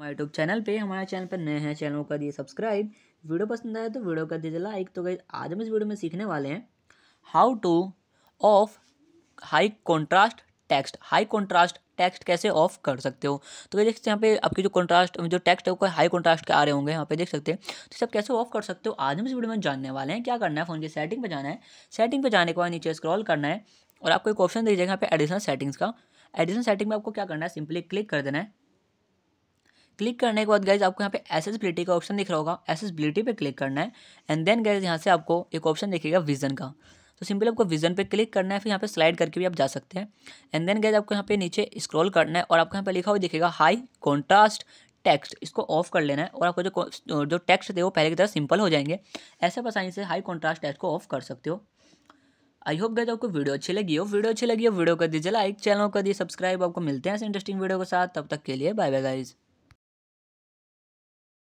हमारे YouTube channel पे हमारे चैनल पर नए हैं चैनल को कर दिए सब्सक्राइब वीडियो पसंद आए तो वीडियो कर दीजिए लाइक तो गई आज हम इस वीडियो में सीखने वाले हैं how to off high contrast text high contrast text कैसे ऑफ कर सकते हो तो ये देख सकते हैं यहाँ पे आपकी जो कॉन्ट्रास्ट जो टेक्स्ट है वो हाई कॉन्ट्रास्ट के आ रहे होंगे यहाँ पे देख सकते हैं तो सब कैसे ऑफ कर सकते हो आज हम इस वीडियो में जानने वाले हैं क्या करना है फ़ोन की सेटिंग पे जाना है सेटिंग पे जाने के बाद नीचे स्क्रॉल करना है और आपको एक ऑप्शन दे यहाँ पे एडिशनल सेटिंग्स का एडिशनल सेटिंग में आपको क्या करना है सिंपली क्लिक कर देना है क्लिक करने के बाद गैस आपको यहाँ पे एसेसबिलिटी का ऑप्शन दिख रहा होगा एसेसबिलिटी पे क्लिक करना है एंड देन गैस यहाँ से आपको एक ऑप्शन दिखेगा विजन का तो सिंपल आपको विजन पे क्लिक करना है फिर यहाँ पे स्लाइड करके भी आप जा सकते हैं एंड देन गैस आपको यहाँ पे नीचे स्क्रॉल करना है और आपको यहाँ पे लिखा हुआ दिखेगा हाई कॉन्ट्रास्ट टेक्स्ट इसको ऑफ कर लेना है और आपको जो जो टेक्स्ट थे वो पहले की तरह सिंपल हो जाएंगे ऐसे आसानी से हाई कॉन्ट्रास्ट टेक्स्ट को ऑफ कर सकते हो आई होप गए आपको वीडियो अच्छी लगी हो वीडियो अच्छी लगी हो वीडियो कर दीजिए लाइक चैनल कर दिए सब्सक्राइब आपको मिलते हैं ऐसे इंटरेस्टिंग वीडियो के साथ तब तक के लिए बाय बाय गाइज़